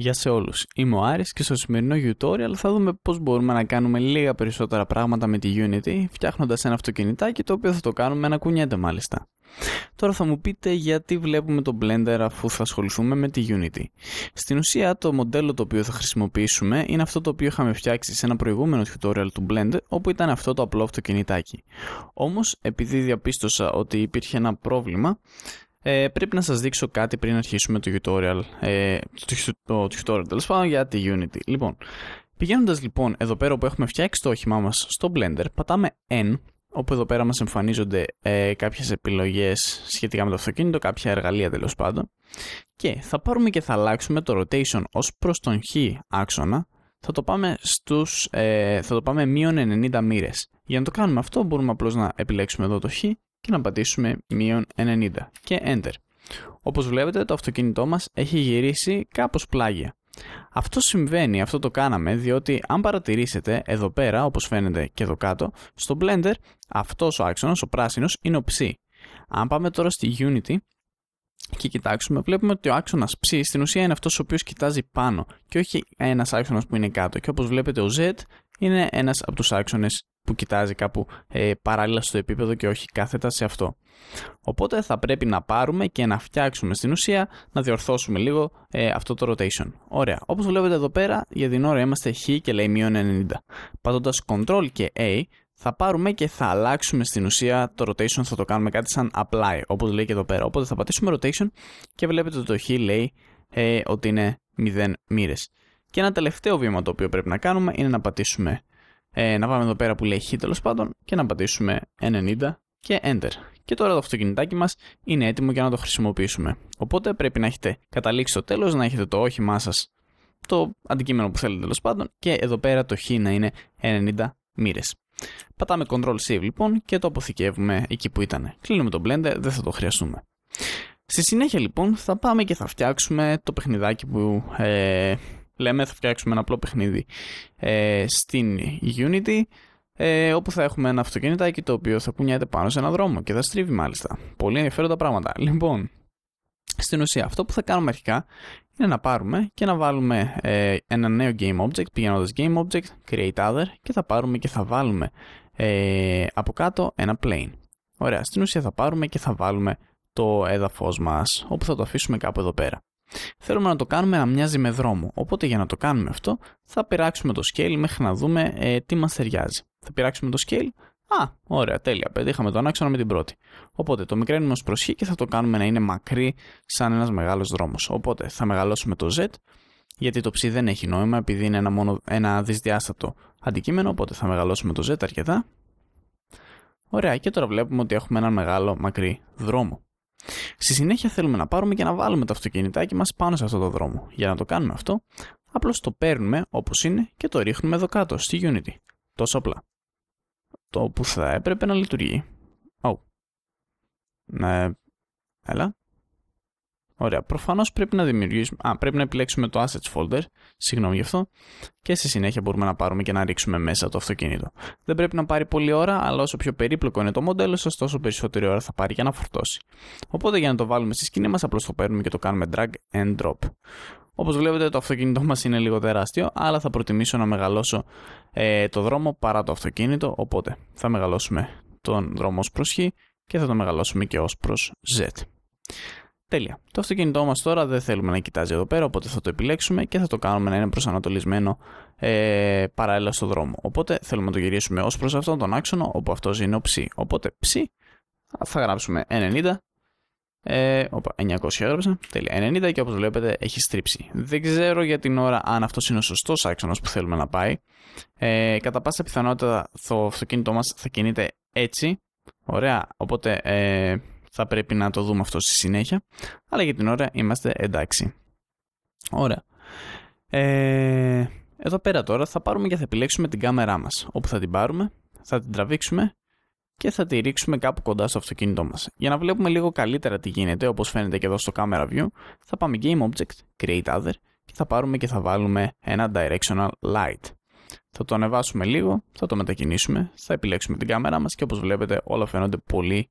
Γεια σε όλους. είμαι ο Άρης και στο σημερινό tutorial θα δούμε πώς μπορούμε να κάνουμε λίγα περισσότερα πράγματα με τη Unity φτιάχνοντας ένα αυτοκινητάκι το οποίο θα το κάνουμε ένα κουνιέται μάλιστα. Τώρα θα μου πείτε γιατί βλέπουμε το Blender αφού θα ασχοληθούμε με τη Unity. Στην ουσία το μοντέλο το οποίο θα χρησιμοποιήσουμε είναι αυτό το οποίο είχαμε φτιάξει σε ένα προηγούμενο tutorial του Blender όπου ήταν αυτό το απλό αυτοκινητάκι. Όμως επειδή διαπίστωσα ότι υπήρχε ένα πρόβλημα ε, πρέπει να σας δείξω κάτι πριν αρχίσουμε το tutorial, ε, το, tutorial τελος πάντων για τη Unity. Λοιπόν, πηγαίνοντας λοιπόν εδώ πέρα που έχουμε φτιάξει το όχημά μας στο Blender, πατάμε N, όπου εδώ πέρα μας εμφανίζονται ε, κάποιες επιλογές σχετικά με το αυτοκίνητο, κάποια εργαλεία τέλος πάντων. Και θα πάρουμε και θα αλλάξουμε το rotation ως προς τον χ άξονα, θα το πάμε, στους, ε, θα το πάμε μείον 90 μοίρες. Για να το κάνουμε αυτό μπορούμε απλώς να επιλέξουμε εδώ το χ και να πατήσουμε μείον 90 και Enter. Όπως βλέπετε το αυτοκίνητό μας έχει γυρίσει κάπως πλάγια. Αυτό συμβαίνει, αυτό το κάναμε, διότι αν παρατηρήσετε εδώ πέρα, όπως φαίνεται και εδώ κάτω, στο Blender αυτός ο άξονας, ο πράσινος, είναι ο ψ. Αν πάμε τώρα στη Unity και κοιτάξουμε, βλέπουμε ότι ο άξονας ψ στην ουσία είναι αυτός ο οποίος κοιτάζει πάνω και όχι ένας άξονας που είναι κάτω. Και όπως βλέπετε, ο Z είναι ένας από τους άξονες που κοιτάζει κάπου ε, παράλληλα στο επίπεδο και όχι κάθετα σε αυτό. Οπότε θα πρέπει να πάρουμε και να φτιάξουμε στην ουσία, να διορθώσουμε λίγο ε, αυτό το rotation. Ωραία. Όπως βλέπετε εδώ πέρα, για την ώρα είμαστε χ και λέει μείον 90. Πατώντας Ctrl και A, θα πάρουμε και θα αλλάξουμε στην ουσία το rotation, θα το κάνουμε κάτι σαν apply, όπως λέει και εδώ πέρα. Οπότε θα πατήσουμε rotation και βλέπετε ότι το χ λέει ε, ότι είναι 0 μοίρες. Και ένα τελευταίο βήμα το οποίο πρέπει να κάνουμε είναι να πατήσουμε ε, να πάμε εδώ πέρα που λέει χ τέλος πάντων και να πατήσουμε 90 και Enter. Και τώρα το αυτοκινητάκι μας είναι έτοιμο για να το χρησιμοποιήσουμε. Οπότε πρέπει να έχετε καταλήξει το τέλος, να έχετε το όχημά σας το αντικείμενο που θέλετε τέλος πάντων και εδώ πέρα το χ να είναι 90 μοίρες. Πατάμε Ctrl Save λοιπόν και το αποθηκεύουμε εκεί που ήταν. Κλείνουμε το Blender, δεν θα το χρειαστούμε. Στη συνέχεια λοιπόν θα πάμε και θα φτιάξουμε το παιχνιδάκι που ε, λέμε θα φτιάξουμε ένα απλό παιχνίδι ε, στην Unity ε, όπου θα έχουμε ένα αυτοκινητάκι το οποίο θα κουνιάται πάνω σε ένα δρόμο και θα στρίβει μάλιστα. Πολύ ενδιαφέροντα πράγματα. Λοιπόν, στην ουσία αυτό που θα κάνουμε αρχικά είναι να πάρουμε και να βάλουμε ε, ένα νέο game object πηγαίνοντας game object, create other και θα πάρουμε και θα βάλουμε ε, από κάτω ένα plane. Ωραία, στην ουσία θα πάρουμε και θα βάλουμε το έδαφος μας όπου θα το αφήσουμε κάπου εδώ πέρα. Θέλουμε να το κάνουμε να μοιάζει με δρόμο. Οπότε για να το κάνουμε αυτό θα πειράξουμε το scale μέχρι να δούμε ε, τι μας ταιριάζει. Θα πειράξουμε το scale. Α, ωραία, τέλεια. Πετύχαμε τον άξονα με την πρώτη. Οπότε το μικραίνουμε ως προσχή και θα το κάνουμε να είναι μακρύ σαν ένας μεγάλος δρόμος. Οπότε θα μεγαλώσουμε το z γιατί το ψ δεν έχει νόημα επειδή είναι ένα, μονο, ένα δυσδιάστατο αντικείμενο. Οπότε θα μεγαλώσουμε το z αρκετά. Ωραία, και τώρα βλέπουμε ότι έχουμε ένα μεγάλο μακρύ δρόμο. Στη συνέχεια θέλουμε να πάρουμε και να βάλουμε το αυτοκινητάκι μας πάνω σε αυτό το δρόμο. Για να το κάνουμε αυτό, απλώς το παίρνουμε όπως είναι και το ρίχνουμε εδώ κάτω, στη Unity. Τόσο απλά. Το που θα έπρεπε να λειτουργεί. Oh. Ναι. Έλα. Ωραία. Προφανώς πρέπει να δημιουργήσουμε. Α, πρέπει να επιλέξουμε το assets folder. Συγγνώμη γι' αυτό. Και στη συνέχεια μπορούμε να πάρουμε και να ρίξουμε μέσα το αυτοκίνητο. Δεν πρέπει να πάρει πολλή ώρα, αλλά όσο πιο περίπλοκο είναι το μοντέλο σας, τόσο περισσότερη ώρα θα πάρει για να φορτώσει. Οπότε για να το βάλουμε στη σκηνή μας, απλώς το παίρνουμε και το κάνουμε drag and drop. Όπως βλέπετε, το αυτοκίνητό μας είναι λίγο τεράστιο, αλλά θα προτιμήσω να μεγαλώσω ε, το δρόμο παρά το αυτοκίνητο. Οπότε θα μεγαλώσουμε τον δρόμο ως προς Χ και θα το μεγαλώσουμε και ως προς Z. Τέλεια. Το αυτοκίνητό μας τώρα δεν θέλουμε να κοιτάζει εδώ πέρα, οπότε θα το επιλέξουμε και θα το κάνουμε να είναι προσανατολισμένο ε, παράλληλα στο δρόμο. Οπότε θέλουμε να το γυρίσουμε ως προς αυτόν τον άξονα, όπου αυτός είναι ο ψ. Οπότε ψ θα γράψουμε 90 ε, οπα, 900 έγραψα. Τέλεια. 90 και όπως βλέπετε έχει στρίψει. Δεν ξέρω για την ώρα αν αυτός είναι ο σωστός άξονας που θέλουμε να πάει. Ε, κατά πάσα πιθανότητα το αυτοκίνητό μας θα κινείται έτσι. Ωραία. Οπότε ε, θα πρέπει να το δούμε αυτό στη συνέχεια. Αλλά για την ώρα είμαστε εντάξει. Ωραία. Ε, εδώ πέρα τώρα θα πάρουμε και θα επιλέξουμε την κάμερά μας. Όπου θα την πάρουμε, θα την τραβήξουμε και θα τη ρίξουμε κάπου κοντά στο αυτοκίνητό μας. Για να βλέπουμε λίγο καλύτερα τι γίνεται, όπως φαίνεται και εδώ στο camera view, θα πάμε Game Object, Create Other και θα πάρουμε και θα βάλουμε ένα Directional Light. Θα το ανεβάσουμε λίγο, θα το μετακινήσουμε, θα επιλέξουμε την κάμερα μας και όπως βλέπετε όλα φαίνονται πολύ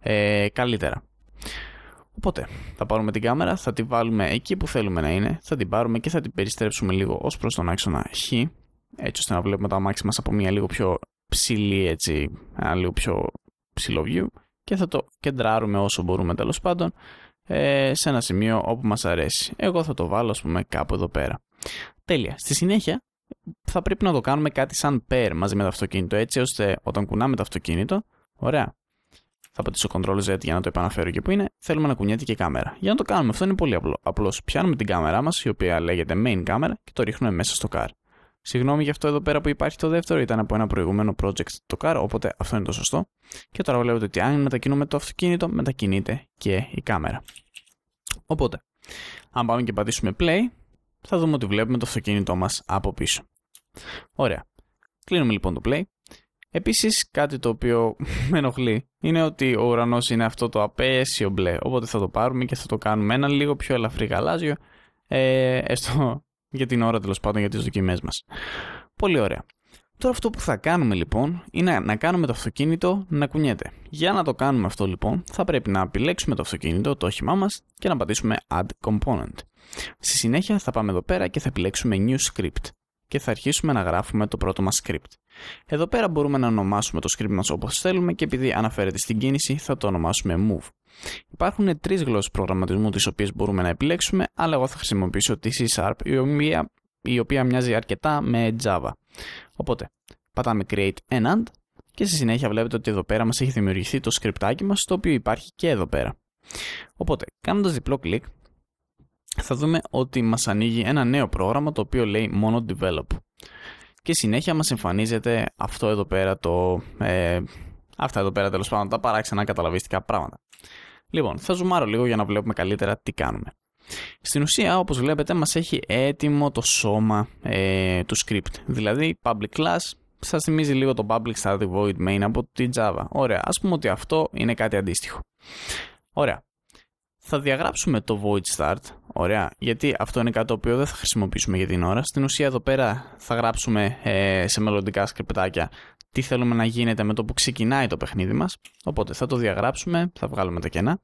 ε, καλύτερα. Οπότε θα πάρουμε την κάμερα, θα την βάλουμε εκεί που θέλουμε να είναι, θα την πάρουμε και θα την περιστρέψουμε λίγο ως προς τον άξονα Χ, έτσι ώστε να βλέπουμε τα αμάξι μας από μια λίγο πιο ψηλή έτσι, ένα λίγο πιο ψηλό view και θα το κεντράρουμε όσο μπορούμε τέλος πάντων ε, σε ένα σημείο όπου μας αρέσει. Εγώ θα το βάλω ας πούμε κάπου εδώ πέρα. Τέλεια. Στη συνέχεια θα πρέπει να το κάνουμε κάτι σαν pair μαζί με το αυτοκίνητο έτσι ώστε όταν κουνάμε το αυτοκίνητο, ωραία, θα πατήσω Ctrl Z για να το επαναφέρω και που είναι, θέλουμε να κουνιέται και η κάμερα. Για να το κάνουμε αυτό είναι πολύ απλό. Απλώς πιάνουμε την κάμερά μας, η οποία λέγεται main camera, και το ρίχνουμε μέσα στο car. Συγγνώμη για αυτό εδώ πέρα που υπάρχει το δεύτερο, ήταν από ένα προηγούμενο project το car, οπότε αυτό είναι το σωστό. Και τώρα βλέπετε ότι αν μετακινούμε το αυτοκίνητο, μετακινείται και η κάμερα. Οπότε, αν πάμε και πατήσουμε play, θα δούμε ότι βλέπουμε το αυτοκίνητό μας από πίσω. Ωραία. Κλείνουμε λοιπόν το play Επίσης, κάτι το οποίο με ενοχλεί είναι ότι ο ουρανός είναι αυτό το απέσιο μπλε. Οπότε θα το πάρουμε και θα το κάνουμε ένα λίγο πιο ελαφρύ γαλάζιο. Ε, έστω για την ώρα τέλος πάντων για τις δοκιμές μας. Πολύ ωραία. Τώρα αυτό που θα κάνουμε λοιπόν είναι να κάνουμε το αυτοκίνητο να κουνιέται. Για να το κάνουμε αυτό λοιπόν θα πρέπει να επιλέξουμε το αυτοκίνητο, το όχημά μας και να πατήσουμε Add Component. Στη συνέχεια θα πάμε εδώ πέρα και θα επιλέξουμε New Script και θα αρχίσουμε να γράφουμε το πρώτο μας script. Εδώ πέρα μπορούμε να ονομάσουμε το script μας όπως θέλουμε και επειδή αναφέρεται στην κίνηση θα το ονομάσουμε move. Υπάρχουν τρεις γλώσσες προγραμματισμού τις οποίες μπορούμε να επιλέξουμε, αλλά εγώ θα χρησιμοποιήσω τη C Sharp η οποία, η οποία μοιάζει αρκετά με Java. Οπότε πατάμε create an και στη συνέχεια βλέπετε ότι εδώ πέρα μας έχει δημιουργηθεί το scriptάκι μας το οποίο υπάρχει και εδώ πέρα. Οπότε κάνοντας διπλό κλικ θα δούμε ότι μας ανοίγει ένα νέο πρόγραμμα το οποίο λέει μόνο develop και συνέχεια μας εμφανίζεται αυτό εδώ πέρα το ε, αυτά εδώ πέρα τέλος πάντων τα παράξενα καταλαβιστικά πράγματα λοιπόν θα ζουμάρω λίγο για να βλέπουμε καλύτερα τι κάνουμε στην ουσία όπως βλέπετε μας έχει έτοιμο το σώμα ε, του script δηλαδή public class Σα θυμίζει λίγο το public static void main από την Java. Ωραία, ας πούμε ότι αυτό είναι κάτι αντίστοιχο. Ωραία, θα διαγράψουμε το void start, ωραία, γιατί αυτό είναι κάτι το οποίο δεν θα χρησιμοποιήσουμε για την ώρα. Στην ουσία εδώ πέρα θα γράψουμε ε, σε μελλοντικά σκρυπτάκια τι θέλουμε να γίνεται με το που ξεκινάει το παιχνίδι μας. Οπότε θα το διαγράψουμε, θα βγάλουμε τα κενά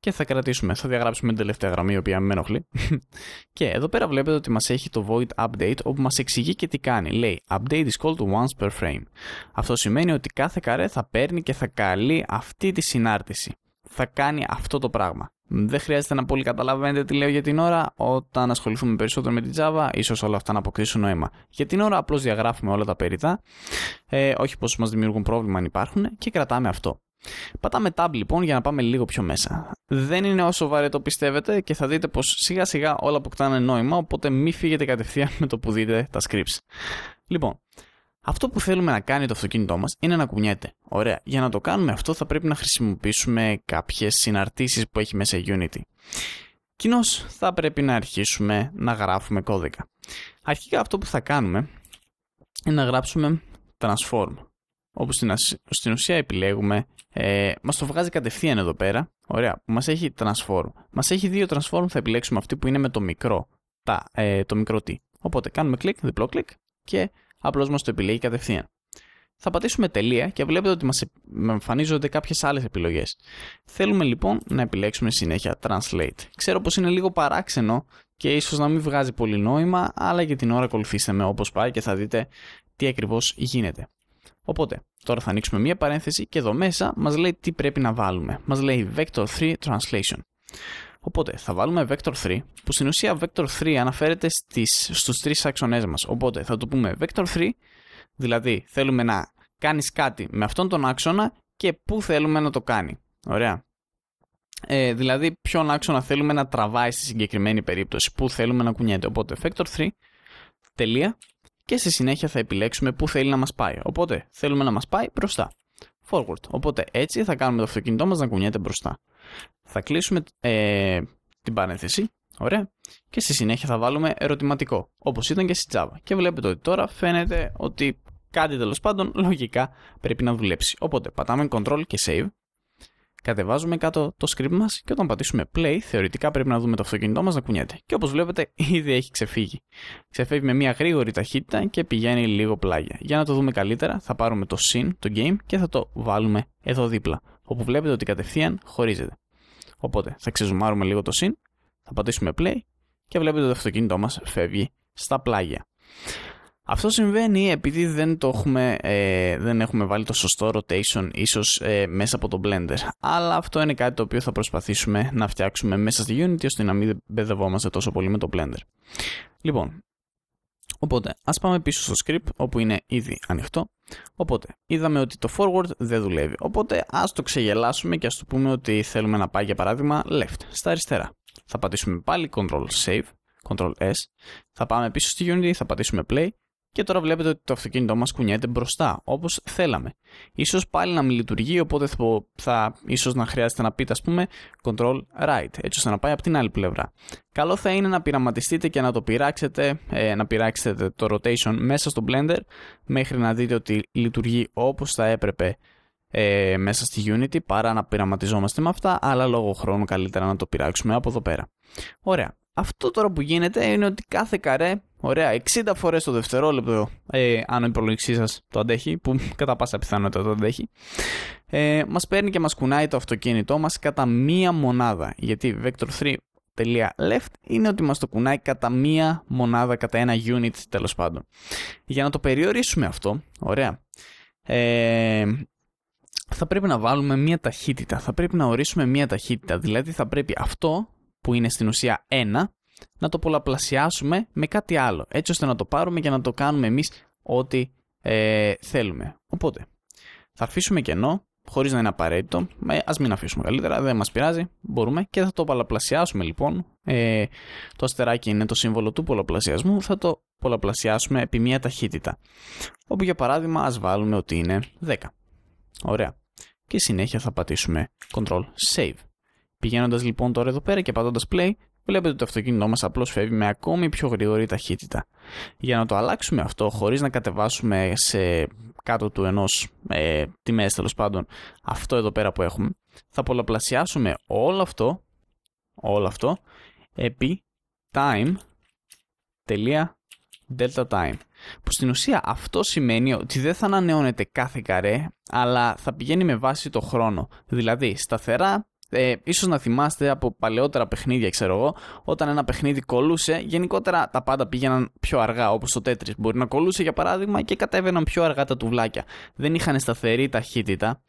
και θα κρατήσουμε, θα διαγράψουμε την τελευταία γραμμή η οποία με ενοχλεί. και εδώ πέρα βλέπετε ότι μας έχει το void update όπου μας εξηγεί και τι κάνει. Λέει update is called once per frame. Αυτό σημαίνει ότι κάθε καρέ θα παίρνει και θα καλεί αυτή τη συνάρτηση. Θα κάνει αυτό το πράγμα. Δεν χρειάζεται να πολύ καταλαβαίνετε τι λέω για την ώρα. Όταν ασχοληθούμε περισσότερο με την Java, ίσως όλα αυτά να αποκτήσουν νόημα. Για την ώρα, απλώς διαγράφουμε όλα τα περίτα, ε, όχι πως μας δημιουργούν πρόβλημα αν υπάρχουν, και κρατάμε αυτό. Πατάμε tab λοιπόν για να πάμε λίγο πιο μέσα. Δεν είναι όσο βαρετό πιστεύετε και θα δείτε πως σιγά σιγά όλα αποκτάνε νόημα, οπότε μην φύγετε κατευθείαν με το που δείτε τα scripts. Λοιπόν, αυτό που θέλουμε να κάνει το αυτοκίνητό μας είναι να κουνιέται. Ωραία. Για να το κάνουμε αυτό, θα πρέπει να χρησιμοποιήσουμε κάποιες συναρτήσεις που έχει μέσα η Unity. Κοινώς, θα πρέπει να αρχίσουμε να γράφουμε κώδικα. Αρχικά, αυτό που θα κάνουμε είναι να γράψουμε transform. Όπου στην, ουσία επιλέγουμε, ε, μας το βγάζει κατευθείαν εδώ πέρα. Ωραία, που μας έχει transform. Μας έχει δύο transform, θα επιλέξουμε αυτή που είναι με το μικρό, τα, ε, το μικρό T. Οπότε κάνουμε κλικ, διπλό κλικ και απλώς μας το επιλέγει κατευθείαν. Θα πατήσουμε τελεία και βλέπετε ότι μας εμφανίζονται κάποιες άλλες επιλογές. Θέλουμε λοιπόν να επιλέξουμε συνέχεια Translate. Ξέρω πως είναι λίγο παράξενο και ίσως να μην βγάζει πολύ νόημα, αλλά για την ώρα ακολουθήστε με όπως πάει και θα δείτε τι ακριβώς γίνεται. Οπότε, τώρα θα ανοίξουμε μία παρένθεση και εδώ μέσα μας λέει τι πρέπει να βάλουμε. Μας λέει Vector 3 Translation. Οπότε θα βάλουμε vector 3, που στην ουσία vector 3 αναφέρεται στις, στους τρεις άξονές μας. Οπότε θα το πούμε vector 3, δηλαδή θέλουμε να κάνεις κάτι με αυτόν τον άξονα και πού θέλουμε να το κάνει. Ωραία. Ε, δηλαδή ποιον άξονα θέλουμε να τραβάει στη συγκεκριμένη περίπτωση, πού θέλουμε να κουνιέται. Οπότε vector 3, τελεία, και στη συνέχεια θα επιλέξουμε πού θέλει να μας πάει. Οπότε θέλουμε να μας πάει μπροστά. Forward. Οπότε έτσι θα κάνουμε το αυτοκίνητό μας να κουνιέται μπροστά. Θα κλείσουμε ε, την παρένθεση, ωραία, και στη συνέχεια θα βάλουμε ερωτηματικό, όπως ήταν και στη Java. Και βλέπετε ότι τώρα φαίνεται ότι κάτι τέλος πάντων λογικά πρέπει να δουλέψει. Οπότε πατάμε Ctrl και Save, κατεβάζουμε κάτω το script μας και όταν πατήσουμε play θεωρητικά πρέπει να δούμε το αυτοκίνητό μας να κουνιέται. Και όπως βλέπετε ήδη έχει ξεφύγει. Ξεφεύγει με μια γρήγορη ταχύτητα και πηγαίνει λίγο πλάγια. Για να το δούμε καλύτερα θα πάρουμε το scene, το game και θα το βάλουμε εδώ δίπλα όπου βλέπετε ότι κατευθείαν χωρίζεται. Οπότε θα ξεζουμάρουμε λίγο το συν, θα πατήσουμε play και βλέπετε το αυτοκίνητό μας φεύγει στα πλάγια. Αυτό συμβαίνει επειδή δεν, το έχουμε, ε, δεν έχουμε βάλει το σωστό rotation ίσως ε, μέσα από το Blender. Αλλά αυτό είναι κάτι το οποίο θα προσπαθήσουμε να φτιάξουμε μέσα στη Unity ώστε να μην μπεδευόμαστε τόσο πολύ με το Blender. Λοιπόν, Οπότε, ας πάμε πίσω στο script όπου είναι ήδη ανοιχτό. Οπότε, είδαμε ότι το forward δεν δουλεύει. Οπότε, ας το ξεγελάσουμε και ας το πούμε ότι θέλουμε να πάει για παράδειγμα left, στα αριστερά. Θα πατήσουμε πάλι Ctrl Save, Ctrl S. Θα πάμε πίσω στη Unity, θα πατήσουμε play και τώρα βλέπετε ότι το αυτοκίνητό μας κουνιέται μπροστά, όπως θέλαμε. Ίσως πάλι να μην λειτουργεί, οπότε θα, ίσως να χρειάζεται να πείτε ας πούμε control right, έτσι ώστε να πάει από την άλλη πλευρά. Καλό θα είναι να πειραματιστείτε και να το πειράξετε, ε, να πειράξετε το rotation μέσα στο Blender, μέχρι να δείτε ότι λειτουργεί όπως θα έπρεπε ε, μέσα στη Unity παρά να πειραματιζόμαστε με αυτά, αλλά λόγω χρόνου καλύτερα να το πειράξουμε από εδώ πέρα. Ωραία. Αυτό τώρα που γίνεται είναι ότι κάθε καρέ Ωραία, 60 φορές το δευτερόλεπτο, ε, αν ο υπολογιστής σας το αντέχει, που κατά πάσα πιθανότητα το αντέχει, ε, μας παίρνει και μας κουνάει το αυτοκίνητό μας κατά μία μονάδα, γιατί vector3.left είναι ότι μας το κουνάει κατά μία μονάδα, κατά ένα unit τέλος πάντων. Για να το περιορίσουμε αυτό, ωραία, ε, θα πρέπει να βάλουμε μία ταχύτητα, θα πρέπει να ορίσουμε μία ταχύτητα, δηλαδή θα πρέπει αυτό που είναι στην ουσία 1, να το πολλαπλασιάσουμε με κάτι άλλο, έτσι ώστε να το πάρουμε και να το κάνουμε εμείς ό,τι ε, θέλουμε. Οπότε, θα αφήσουμε κενό, χωρίς να είναι απαραίτητο, ε, ας μην αφήσουμε καλύτερα, δεν μας πειράζει, μπορούμε και θα το πολλαπλασιάσουμε λοιπόν, ε, το αστεράκι είναι το σύμβολο του πολλαπλασιασμού, θα το πολλαπλασιάσουμε επί μία ταχύτητα, όπου για παράδειγμα ας βάλουμε ότι είναι 10. Ωραία. Και συνέχεια θα πατήσουμε Ctrl Save. Πηγαίνοντας λοιπόν τώρα εδώ πέρα και πατώντας play βλέπετε ότι το αυτοκίνητό μας απλώς φεύγει με ακόμη πιο γρήγορη ταχύτητα. Για να το αλλάξουμε αυτό χωρίς να κατεβάσουμε σε κάτω του ενός ε, τιμές τέλος πάντων αυτό εδώ πέρα που έχουμε θα πολλαπλασιάσουμε όλο αυτό όλο αυτό επί time.delta που στην ουσία αυτό σημαίνει ότι δεν θα ανανεώνεται κάθε καρέ αλλά θα πηγαίνει με βάση το χρόνο δηλαδή σταθερά ε, ίσως να θυμάστε από παλαιότερα παιχνίδια, ξέρω εγώ, όταν ένα παιχνίδι κολούσε, γενικότερα τα πάντα πήγαιναν πιο αργά, όπως το Tetris. Μπορεί να κολούσε για παράδειγμα και κατέβαιναν πιο αργά τα τουβλάκια. Δεν είχαν σταθερή ταχύτητα.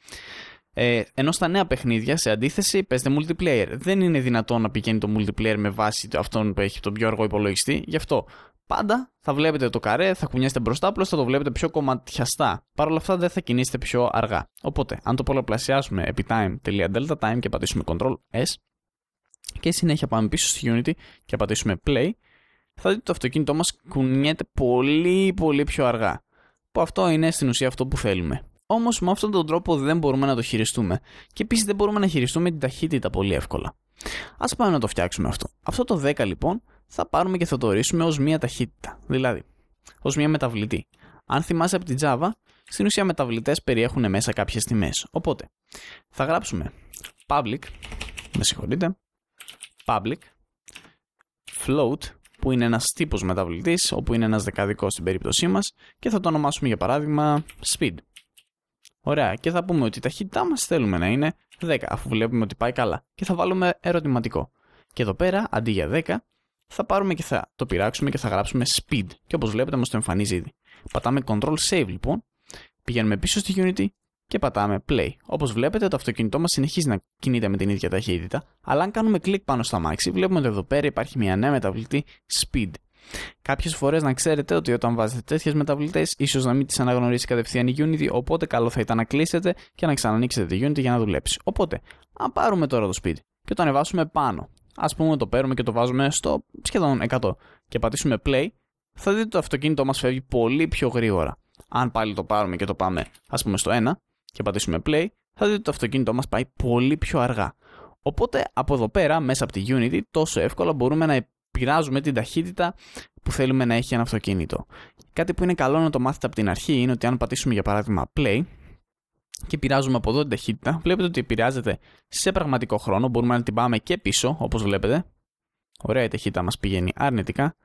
Ε, ενώ στα νέα παιχνίδια, σε αντίθεση, παίζεται multiplayer. Δεν είναι δυνατόν να πηγαίνει το multiplayer με βάση αυτόν που έχει τον πιο αργό υπολογιστή. Γι' αυτό Πάντα θα βλέπετε το καρέ, θα κουνιέστε μπροστά, απλώς θα το βλέπετε πιο κομματιαστά. Παρ' όλα αυτά δεν θα κινήσετε πιο αργά. Οπότε, αν το πολλαπλασιάσουμε επί time.delta time και πατήσουμε Ctrl S και συνέχεια πάμε πίσω στη Unity και πατήσουμε Play, θα δείτε το αυτοκίνητό μας κουνιέται πολύ πολύ πιο αργά. Που αυτό είναι στην ουσία αυτό που θέλουμε. Όμως με αυτόν τον τρόπο δεν μπορούμε να το χειριστούμε. Και επίσης δεν μπορούμε να χειριστούμε την ταχύτητα πολύ εύκολα. Ας πάμε να το φτιάξουμε αυτό. Αυτό το 10 λοιπόν θα πάρουμε και θα το ορίσουμε ως μία ταχύτητα, δηλαδή ως μία μεταβλητή. Αν θυμάσαι από την Java, στην ουσία μεταβλητές περιέχουν μέσα κάποιες τιμές. Οπότε, θα γράψουμε public, με συγχωρείτε, public, float, που είναι ένας τύπος μεταβλητής, όπου είναι ένας δεκαδικός στην περίπτωσή μας, και θα το ονομάσουμε για παράδειγμα speed. Ωραία, και θα πούμε ότι η ταχύτητά μας θέλουμε να είναι 10, αφού βλέπουμε ότι πάει καλά. Και θα βάλουμε ερωτηματικό. Και εδώ πέρα, αντί για 10, θα πάρουμε και θα το πειράξουμε και θα γράψουμε speed. Και όπως βλέπετε μας το εμφανίζει ήδη. Πατάμε control save λοιπόν, πηγαίνουμε πίσω στη Unity και πατάμε play. Όπως βλέπετε το αυτοκίνητό μας συνεχίζει να κινείται με την ίδια ταχύτητα, αλλά αν κάνουμε κλικ πάνω στα μάξι βλέπουμε ότι εδώ πέρα υπάρχει μια νέα μεταβλητή speed. Κάποιες φορές να ξέρετε ότι όταν βάζετε τέτοιες μεταβλητές, ίσως να μην τις αναγνωρίσει κατευθείαν η Unity, οπότε καλό θα ήταν να κλείσετε και να ξανανοίξετε τη Unity για να δουλέψει. Οπότε, αν πάρουμε τώρα το speed και το ανεβάσουμε πάνω Ας πούμε το παίρνουμε και το βάζουμε στο σχεδόν 100 και πατήσουμε play, θα δείτε το αυτοκίνητό μας φεύγει πολύ πιο γρήγορα. Αν πάλι το πάρουμε και το πάμε, ας πούμε στο 1 και πατήσουμε play, θα δείτε το αυτοκίνητό μας πάει πολύ πιο αργά. Οπότε από εδώ πέρα, μέσα από τη Unity, τόσο εύκολα μπορούμε να επηρεάζουμε την ταχύτητα που θέλουμε να έχει ένα αυτοκίνητο. Κάτι που είναι καλό να το μάθετε από την αρχή είναι ότι αν πατήσουμε για παράδειγμα play, και πειράζουμε από εδώ την ταχύτητα, βλέπετε ότι επηρεάζεται σε πραγματικό χρόνο. Μπορούμε να την πάμε και πίσω, όπως βλέπετε. Ωραία, η ταχύτητα μας πηγαίνει αρνητικά.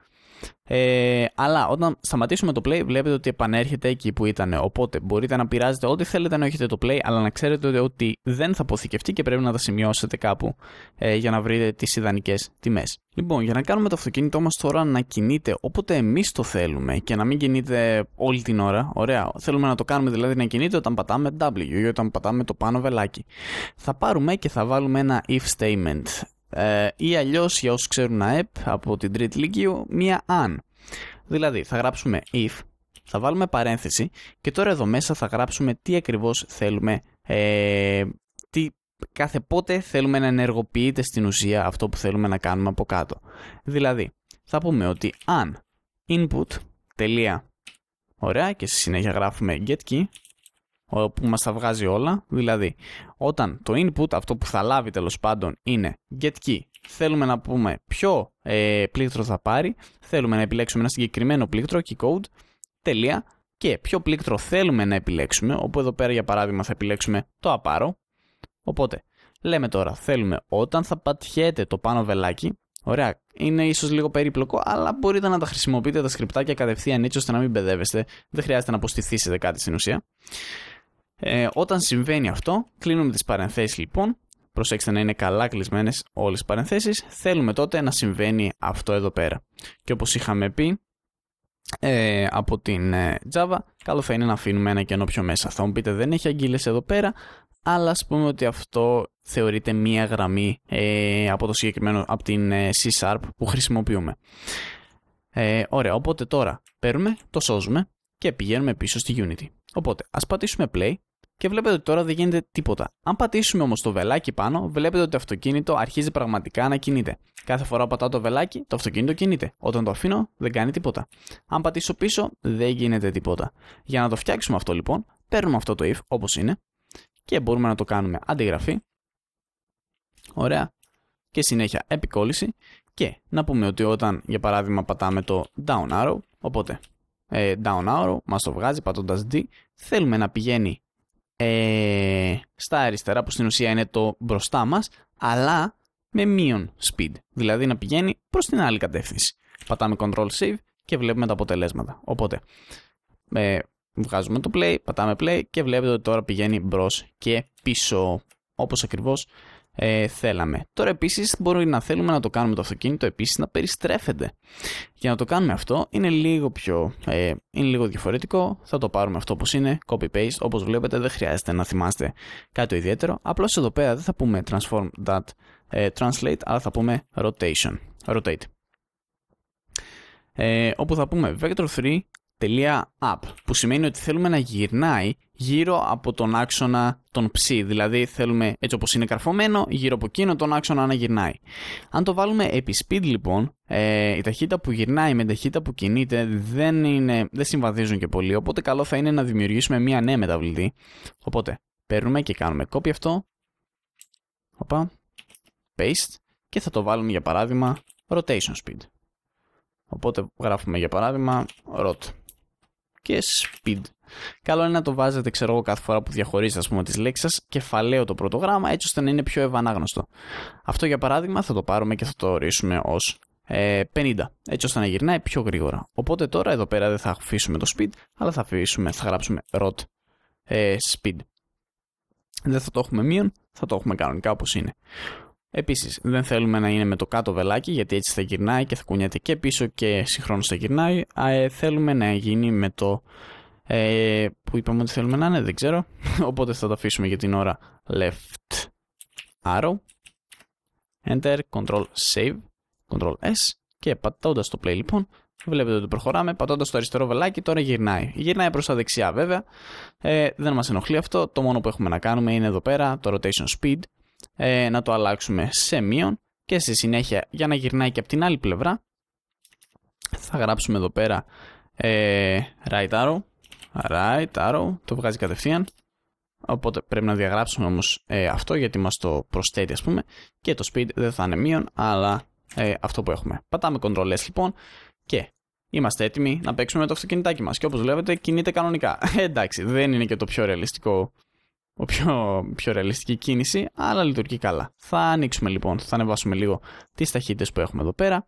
Ε, αλλά όταν σταματήσουμε το play, βλέπετε ότι επανέρχεται εκεί που ήταν. Οπότε μπορείτε να πειράζετε ό,τι θέλετε να έχετε το play, αλλά να ξέρετε ότι δεν θα αποθηκευτεί και πρέπει να τα σημειώσετε κάπου ε, για να βρείτε τις ιδανικές τιμές. Λοιπόν, για να κάνουμε το αυτοκίνητό μας τώρα να κινείται όποτε εμείς το θέλουμε και να μην κινείται όλη την ώρα. Ωραία. Θέλουμε να το κάνουμε δηλαδή να κινείται όταν πατάμε W ή όταν πατάμε το πάνω βελάκι. Θα πάρουμε και θα βάλουμε ένα if statement. Ε, ή αλλιώς για όσους ξέρουν ΑΕΠ από την τρίτη λυκείου μία αν. Δηλαδή θα γράψουμε if, θα βάλουμε παρένθεση και τώρα εδώ μέσα θα γράψουμε τι ακριβώς θέλουμε, ε, τι, κάθε πότε θέλουμε να ενεργοποιείται στην ουσία αυτό που θέλουμε να κάνουμε από κάτω. Δηλαδή θα πούμε ότι αν input ωραία και στη συνέχεια γράφουμε get key που μας τα βγάζει όλα. Δηλαδή, όταν το input, αυτό που θα λάβει τέλος πάντων, είναι get key. Θέλουμε να πούμε ποιο ε, πλήκτρο θα πάρει, θέλουμε να επιλέξουμε ένα συγκεκριμένο πλήκτρο, key code, τελεία, και ποιο πλήκτρο θέλουμε να επιλέξουμε, όπου εδώ πέρα για παράδειγμα θα επιλέξουμε το απάρο. Οπότε, λέμε τώρα, θέλουμε όταν θα πατιέται το πάνω βελάκι, Ωραία, είναι ίσως λίγο περίπλοκο, αλλά μπορείτε να τα χρησιμοποιείτε τα σκρυπτάκια κατευθείαν έτσι ώστε να μην μπεδεύεστε. Δεν χρειάζεται να αποστηθήσετε κάτι στην ουσία. Ε, όταν συμβαίνει αυτό, κλείνουμε τις παρενθέσεις λοιπόν. Προσέξτε να είναι καλά κλεισμένες όλες τις παρενθέσεις. Θέλουμε τότε να συμβαίνει αυτό εδώ πέρα. Και όπως είχαμε πει ε, από την ε, Java, καλό θα είναι να αφήνουμε ένα κενό πιο μέσα. Θα μου πείτε δεν έχει αγγείλες εδώ πέρα, αλλά ας πούμε ότι αυτό θεωρείται μία γραμμή ε, από, το συγκεκριμένο, από την ε, C-Sharp που χρησιμοποιούμε. Ε, ωραία, οπότε τώρα παίρνουμε, το σώζουμε και πηγαίνουμε πίσω στη Unity. Οπότε, ας πατήσουμε play και βλέπετε ότι τώρα δεν γίνεται τίποτα. Αν πατήσουμε όμως το βελάκι πάνω, βλέπετε ότι το αυτοκίνητο αρχίζει πραγματικά να κινείται. Κάθε φορά που πατάω το βελάκι, το αυτοκίνητο κινείται. Όταν το αφήνω, δεν κάνει τίποτα. Αν πατήσω πίσω, δεν γίνεται τίποτα. Για να το φτιάξουμε αυτό λοιπόν, παίρνουμε αυτό το if όπως είναι και μπορούμε να το κάνουμε αντιγραφή. Ωραία. Και συνέχεια επικόλληση. Και να πούμε ότι όταν για παράδειγμα πατάμε το down arrow, οπότε ε, down arrow μας το βγάζει πατώντας D, θέλουμε να πηγαίνει ε, στα αριστερά που στην ουσία είναι το μπροστά μας αλλά με μείον speed, δηλαδή να πηγαίνει προς την άλλη κατεύθυνση. Πατάμε control save και βλέπουμε τα αποτελέσματα. Οπότε ε, βγάζουμε το play, πατάμε play και βλέπετε ότι τώρα πηγαίνει μπρος και πίσω όπως ακριβώς ε, θέλαμε. Τώρα επίσης μπορεί να θέλουμε να το κάνουμε το αυτοκίνητο επίσης να περιστρέφεται. Για να το κάνουμε αυτό είναι λίγο πιο ε, είναι λίγο διαφορετικό. Θα το πάρουμε αυτό όπως είναι, copy-paste. Όπως βλέπετε δεν χρειάζεται να θυμάστε κάτι ιδιαίτερο. Απλώς εδώ πέρα δεν θα πούμε transform that ε, translate αλλά θα πούμε rotation. Rotate. Ε, όπου θα πούμε vector3.app που σημαίνει ότι θέλουμε να γυρνάει γύρω από τον άξονα τον ψ. Δηλαδή θέλουμε έτσι όπως είναι καρφωμένο γύρω από εκείνο τον άξονα να γυρνάει. Αν το βάλουμε επί speed λοιπόν, ε, η ταχύτητα που γυρνάει με την ταχύτητα που κινείται δεν, είναι, δεν συμβαδίζουν και πολύ. Οπότε καλό θα είναι να δημιουργήσουμε μία νέα μεταβλητή. Οπότε παίρνουμε και κάνουμε copy αυτό. Οπα, paste και θα το βάλουμε για παράδειγμα rotation speed. Οπότε γράφουμε για παράδειγμα rot και speed Καλό είναι να το βάζετε, ξέρω εγώ, κάθε φορά που διαχωρίζετε ας πούμε, τις λέξεις σας κεφαλαίο το πρώτο γράμμα, έτσι ώστε να είναι πιο ευανάγνωστο. Αυτό για παράδειγμα θα το πάρουμε και θα το ορίσουμε ως 50, ε, έτσι ώστε να γυρνάει πιο γρήγορα. Οπότε τώρα εδώ πέρα δεν θα αφήσουμε το speed, αλλά θα, αφήσουμε, θα γράψουμε rot ε, speed. Δεν θα το έχουμε μείον, θα το έχουμε κανονικά όπως είναι. Επίσης, δεν θέλουμε να είναι με το κάτω βελάκι, γιατί έτσι θα γυρνάει και θα κουνιέται και πίσω και συγχρόνως θα γυρνάει. Α, ε, θέλουμε να γίνει με το ε, που είπαμε ότι θέλουμε να είναι, δεν ξέρω. Οπότε θα το αφήσουμε για την ώρα left arrow. Enter, Ctrl Save, Ctrl S και πατώντας το play λοιπόν Βλέπετε ότι προχωράμε. Πατώντας το αριστερό βελάκι, τώρα γυρνάει. Γυρνάει προς τα δεξιά, βέβαια. Ε, δεν μας ενοχλεί αυτό. Το μόνο που έχουμε να κάνουμε είναι εδώ πέρα το rotation speed. Ε, να το αλλάξουμε σε μείον. Και στη συνέχεια, για να γυρνάει και από την άλλη πλευρά, θα γράψουμε εδώ πέρα ε, right arrow. Right, arrow, το βγάζει κατευθείαν. Οπότε πρέπει να διαγράψουμε όμως ε, αυτό γιατί μας το προσθέτει ας πούμε και το speed δεν θα είναι μείον αλλά ε, αυτό που έχουμε. Πατάμε Ctrl S λοιπόν και είμαστε έτοιμοι να παίξουμε με το αυτοκινητάκι μας και όπως βλέπετε κινείται κανονικά. Ε, εντάξει δεν είναι και το πιο ρεαλιστικό ο πιο, πιο ρεαλιστική κίνηση, αλλά λειτουργεί καλά. Θα ανοίξουμε λοιπόν, θα ανεβάσουμε λίγο τις ταχύτητες που έχουμε εδώ πέρα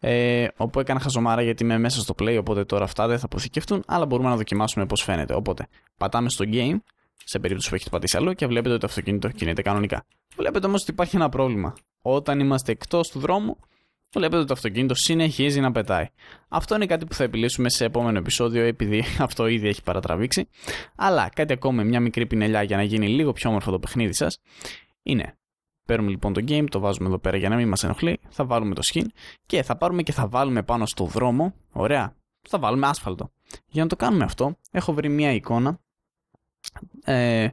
ε, όπου έκανα χαζομάρα γιατί είμαι μέσα στο play οπότε τώρα αυτά δεν θα αποθηκευτούν αλλά μπορούμε να δοκιμάσουμε πώς φαίνεται οπότε πατάμε στο game σε περίπτωση που έχετε πατήσει άλλο και βλέπετε ότι το αυτοκίνητο κινείται κανονικά βλέπετε όμως ότι υπάρχει ένα πρόβλημα όταν είμαστε εκτός του δρόμου Βλέπετε ότι το αυτοκίνητο συνεχίζει να πετάει. Αυτό είναι κάτι που θα επιλύσουμε σε επόμενο επεισόδιο, επειδή αυτό ήδη έχει παρατραβήξει. Αλλά κάτι ακόμη, μια μικρή πινελιά για να γίνει λίγο πιο όμορφο το παιχνίδι σας, είναι Παίρνουμε λοιπόν το game, το βάζουμε εδώ πέρα για να μην μας ενοχλεί, θα βάλουμε το skin και θα πάρουμε και θα βάλουμε πάνω στο δρόμο, ωραία, θα βάλουμε άσφαλτο. Για να το κάνουμε αυτό, έχω βρει μια εικόνα, ε,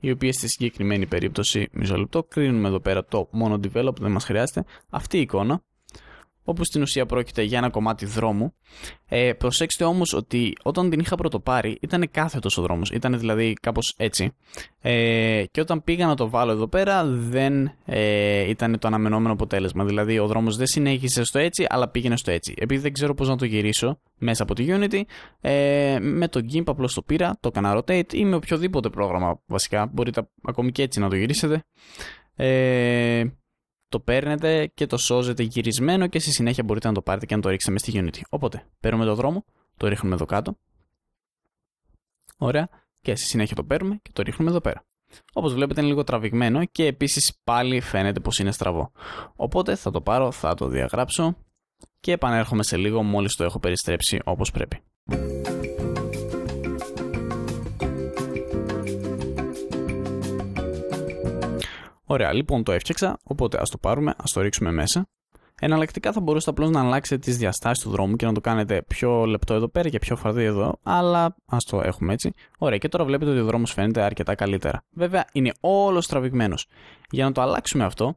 η οποία στη συγκεκριμένη περίπτωση, μισό λεπτό, κρίνουμε εδώ πέρα το μόνο develop, δεν μας χρειάζεται, αυτή η εικόνα όπου στην ουσία πρόκειται για ένα κομμάτι δρόμου. Ε, προσέξτε όμως ότι όταν την είχα πρωτοπάρει ήταν κάθετος ο δρόμος, ήταν δηλαδή κάπως έτσι. Ε, και όταν πήγα να το βάλω εδώ πέρα δεν ε, ήταν το αναμενόμενο αποτέλεσμα, δηλαδή ο δρόμος δεν συνέχισε στο έτσι αλλά πήγαινε στο έτσι. Επειδή δεν ξέρω πώς να το γυρίσω μέσα από τη Unity, ε, με το GIMP απλώς το πήρα, το έκανα rotate ή με οποιοδήποτε πρόγραμμα βασικά, μπορείτε ακόμη και έτσι να το γυρίσετε. Ε, το παίρνετε και το σώζετε γυρισμένο και στη συνέχεια μπορείτε να το πάρετε και να το ρίξετε στη Unity. Οπότε, παίρνουμε το δρόμο, το ρίχνουμε εδώ κάτω. Ωραία. Και στη συνέχεια το παίρνουμε και το ρίχνουμε εδώ πέρα. Όπως βλέπετε είναι λίγο τραβηγμένο και επίσης πάλι φαίνεται πως είναι στραβό. Οπότε θα το πάρω, θα το διαγράψω και επανέρχομαι σε λίγο μόλις το έχω περιστρέψει όπως πρέπει. Ωραία, λοιπόν το έφτιαξα, οπότε ας το πάρουμε, ας το ρίξουμε μέσα. Εναλλακτικά θα μπορούσατε απλώς να αλλάξετε τις διαστάσεις του δρόμου και να το κάνετε πιο λεπτό εδώ πέρα και πιο φαρδί εδώ, αλλά ας το έχουμε έτσι. Ωραία, και τώρα βλέπετε ότι ο δρόμος φαίνεται αρκετά καλύτερα. Βέβαια, είναι όλος τραβηγμένος. Για να το αλλάξουμε αυτό,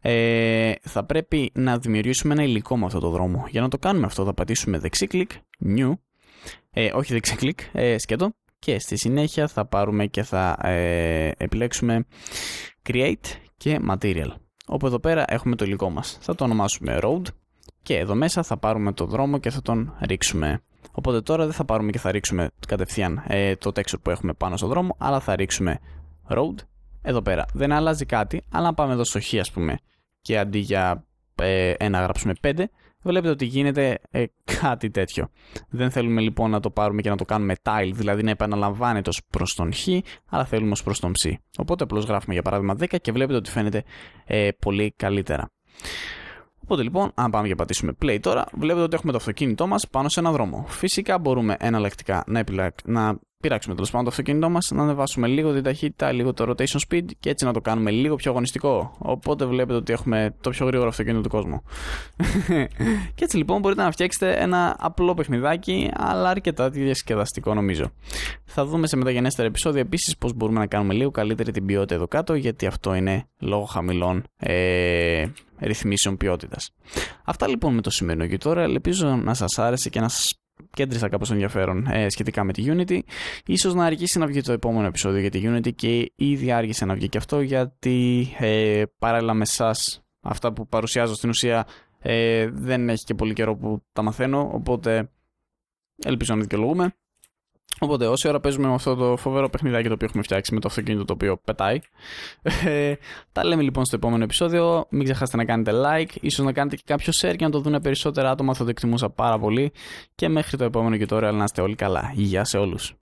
ε, θα πρέπει να δημιουργήσουμε ένα υλικό με αυτό το δρόμο. Για να το κάνουμε αυτό, θα πατήσουμε δεξί κλικ, new, ε, όχι δεξί κλικ, ε, σκέτο, και στη συνέχεια θα πάρουμε και θα ε, επιλέξουμε Create και Material όπου εδώ πέρα έχουμε το υλικό μας. Θα το ονομάσουμε Road και εδώ μέσα θα πάρουμε το δρόμο και θα τον ρίξουμε. Οπότε τώρα δεν θα πάρουμε και θα ρίξουμε κατευθείαν ε, το texture που έχουμε πάνω στο δρόμο αλλά θα ρίξουμε Road εδώ πέρα. Δεν αλλάζει κάτι αλλά πάμε εδώ στο χ ας πούμε και αντί για ε, ένα γράψουμε 5 βλέπετε ότι γίνεται ε, κάτι τέτοιο. Δεν θέλουμε λοιπόν να το πάρουμε και να το κάνουμε tile, δηλαδή να επαναλαμβάνεται ως προς τον χ, αλλά θέλουμε ως προς τον ψ. Οπότε απλώς γράφουμε για παράδειγμα 10 και βλέπετε ότι φαίνεται ε, πολύ καλύτερα. Οπότε λοιπόν, αν πάμε και πατήσουμε play τώρα, βλέπετε ότι έχουμε το αυτοκίνητό μας πάνω σε έναν δρόμο. Φυσικά μπορούμε εναλλακτικά να, επιλέξουμε, πειράξουμε τέλος πάντων το αυτοκίνητό μας, να ανεβάσουμε λίγο την ταχύτητα, λίγο το rotation speed και έτσι να το κάνουμε λίγο πιο αγωνιστικό. Οπότε βλέπετε ότι έχουμε το πιο γρήγορο αυτοκίνητο του κόσμου. και έτσι λοιπόν μπορείτε να φτιάξετε ένα απλό παιχνιδάκι, αλλά αρκετά διασκεδαστικό νομίζω. Θα δούμε σε μεταγενέστερα επεισόδια επίσης πώς μπορούμε να κάνουμε λίγο καλύτερη την ποιότητα εδώ κάτω, γιατί αυτό είναι λόγω χαμηλών ε, ρυθμίσεων ποιότητας. Αυτά λοιπόν με το σημερινό και τώρα. Ελπίζω να σας άρεσε και να σας κέντρισα κάπως ενδιαφέρον ε, σχετικά με τη Unity. Ίσως να αργήσει να βγει το επόμενο επεισόδιο για τη Unity και ήδη άργησε να βγει και αυτό γιατί ε, παράλληλα με εσάς αυτά που παρουσιάζω στην ουσία ε, δεν έχει και πολύ καιρό που τα μαθαίνω οπότε ελπίζω να δικαιολογούμε. Οπότε, όση ώρα παίζουμε με αυτό το φοβερό παιχνιδάκι το οποίο έχουμε φτιάξει με το αυτοκίνητο το οποίο πετάει. Ε, τα λέμε λοιπόν στο επόμενο επεισόδιο. Μην ξεχάσετε να κάνετε like, ίσως να κάνετε και κάποιο share για να το δουν περισσότερα άτομα. Θα το εκτιμούσα πάρα πολύ. Και μέχρι το επόμενο και τώρα, να είστε όλοι καλά. Γεια σε όλους.